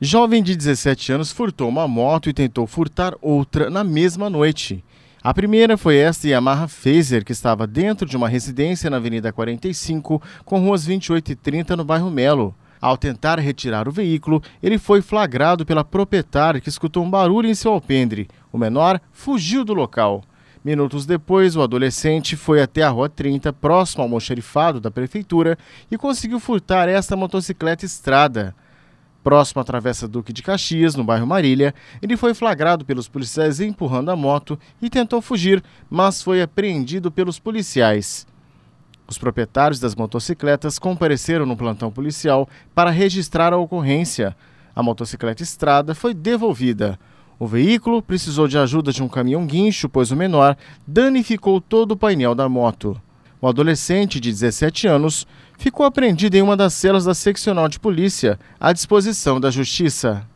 Jovem de 17 anos furtou uma moto e tentou furtar outra na mesma noite. A primeira foi esta Yamaha Phaser, que estava dentro de uma residência na Avenida 45, com ruas 28 e 30 no bairro Melo. Ao tentar retirar o veículo, ele foi flagrado pela proprietária que escutou um barulho em seu alpendre. O menor fugiu do local. Minutos depois, o adolescente foi até a Rua 30, próximo ao mocherifado da prefeitura, e conseguiu furtar esta motocicleta estrada. Próximo à Travessa Duque de Caxias, no bairro Marília, ele foi flagrado pelos policiais empurrando a moto e tentou fugir, mas foi apreendido pelos policiais. Os proprietários das motocicletas compareceram no plantão policial para registrar a ocorrência. A motocicleta estrada foi devolvida. O veículo precisou de ajuda de um caminhão guincho, pois o menor danificou todo o painel da moto. O adolescente, de 17 anos, ficou apreendido em uma das celas da seccional de polícia, à disposição da Justiça.